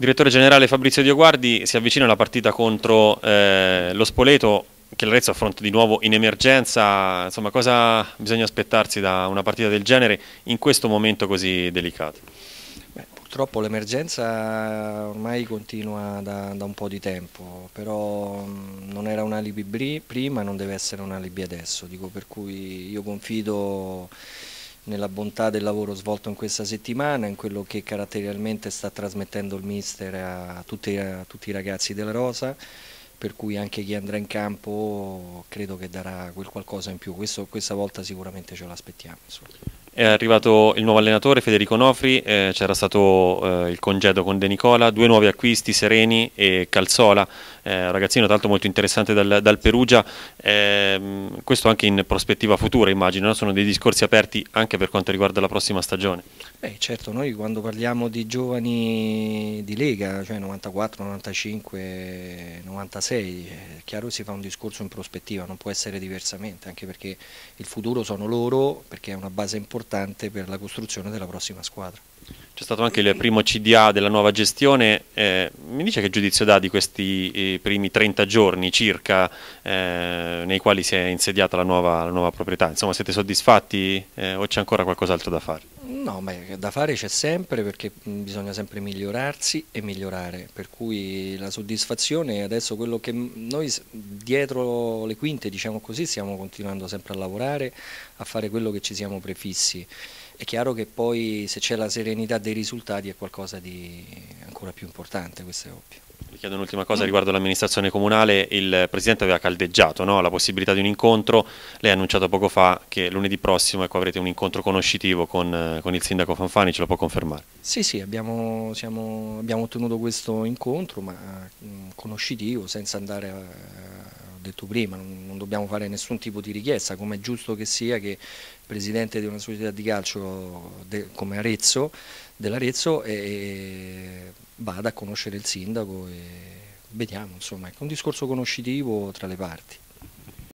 Direttore generale Fabrizio Dioguardi, si avvicina la partita contro eh, lo Spoleto che l'Arezzo affronta di nuovo in emergenza, insomma cosa bisogna aspettarsi da una partita del genere in questo momento così delicato? Beh, purtroppo l'emergenza ormai continua da, da, un po' di tempo, però mm, non era un alibi prima non deve essere un alibi adesso, dico per cui io confido nella bontà del lavoro svolto in questa settimana, in quello che caratterialmente sta trasmettendo il mister a tutti, a tutti i ragazzi della Rosa per cui anche chi andrà in campo credo che darà quel qualcosa in più, Questo, questa volta sicuramente ce l'aspettiamo è arrivato il nuovo allenatore Federico Nofri, eh, c'era stato eh, il congedo con De Nicola, due nuovi acquisti, Sereni e Calzola, eh, ragazzino tra l'altro molto interessante dal, dal Perugia, ehm, questo anche in prospettiva futura immagino, sono dei discorsi aperti anche per quanto riguarda la prossima stagione. Beh, certo, noi quando parliamo di giovani di Lega, cioè 94, 95, 96, è chiaro che si fa un discorso in prospettiva, non può essere diversamente, anche perché il futuro sono loro, perché è una base importante per la costruzione della prossima squadra. C'è stato anche il primo CDA della nuova gestione, eh, mi dice che giudizio dà di questi eh, primi 30 giorni circa eh, nei quali si è insediata la nuova, la nuova proprietà? Insomma, siete soddisfatti eh, o c'è ancora qualcos'altro da fare? No, beh, da fare c'è sempre perché bisogna sempre migliorarsi e migliorare, per cui la soddisfazione è adesso quello che noi dietro le quinte, diciamo così, stiamo continuando sempre a lavorare, a fare quello che ci siamo prefissi. È chiaro che poi se c'è la serenità dei risultati è qualcosa di ancora più importante, questo è ovvio chiedo un'ultima cosa riguardo l'amministrazione comunale, il Presidente aveva caldeggiato no? la possibilità di un incontro, lei ha annunciato poco fa che lunedì prossimo ecco, avrete un incontro conoscitivo con, eh, con, il Sindaco Fanfani, ce lo può confermare? Sì, sì, abbiamo, siamo, abbiamo ottenuto questo incontro, ma mm, conoscitivo, senza andare a, detto prima, non, dobbiamo fare nessun tipo di richiesta, come è giusto che sia che il presidente di una società di calcio de, come Arezzo, dell'Arezzo, vada a conoscere il sindaco e vediamo, insomma, è un discorso conoscitivo tra le parti.